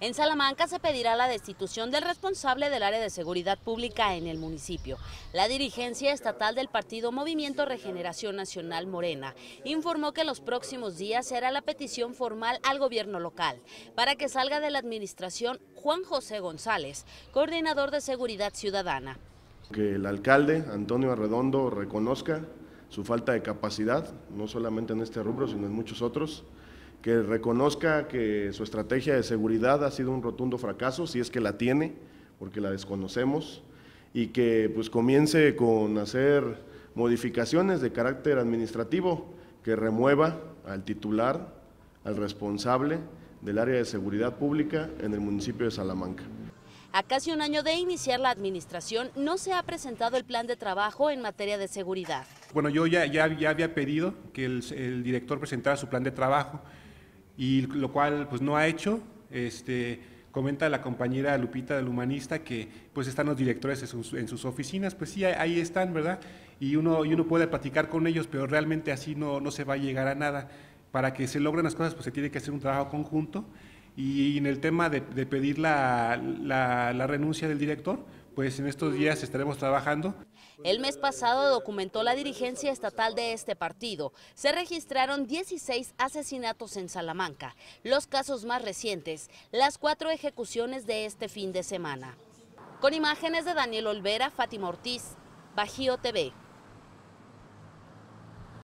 En Salamanca se pedirá la destitución del responsable del área de seguridad pública en el municipio. La dirigencia estatal del partido Movimiento Regeneración Nacional Morena informó que los próximos días será la petición formal al gobierno local para que salga de la administración Juan José González, coordinador de Seguridad Ciudadana. Que el alcalde Antonio Arredondo reconozca su falta de capacidad, no solamente en este rubro, sino en muchos otros que reconozca que su estrategia de seguridad ha sido un rotundo fracaso, si es que la tiene, porque la desconocemos, y que pues comience con hacer modificaciones de carácter administrativo que remueva al titular, al responsable del área de seguridad pública en el municipio de Salamanca. A casi un año de iniciar la administración, no se ha presentado el plan de trabajo en materia de seguridad. Bueno, yo ya, ya, ya había pedido que el, el director presentara su plan de trabajo y lo cual pues no ha hecho. Este, comenta la compañera Lupita del Humanista que pues están los directores en sus, oficinas, pues sí, ahí están, ¿verdad? Y uno, y uno puede platicar con ellos, pero realmente así no, no se va a llegar a nada. Para que se logren las cosas, pues se tiene que hacer un trabajo conjunto. Y en el tema de, pedir la, la, la renuncia del director, pues en estos días estaremos trabajando. El mes pasado documentó la dirigencia estatal de este partido. Se registraron 16 asesinatos en Salamanca, los casos más recientes, las cuatro ejecuciones de este fin de semana. Con imágenes de Daniel Olvera, Fátima Ortiz, Bajío TV.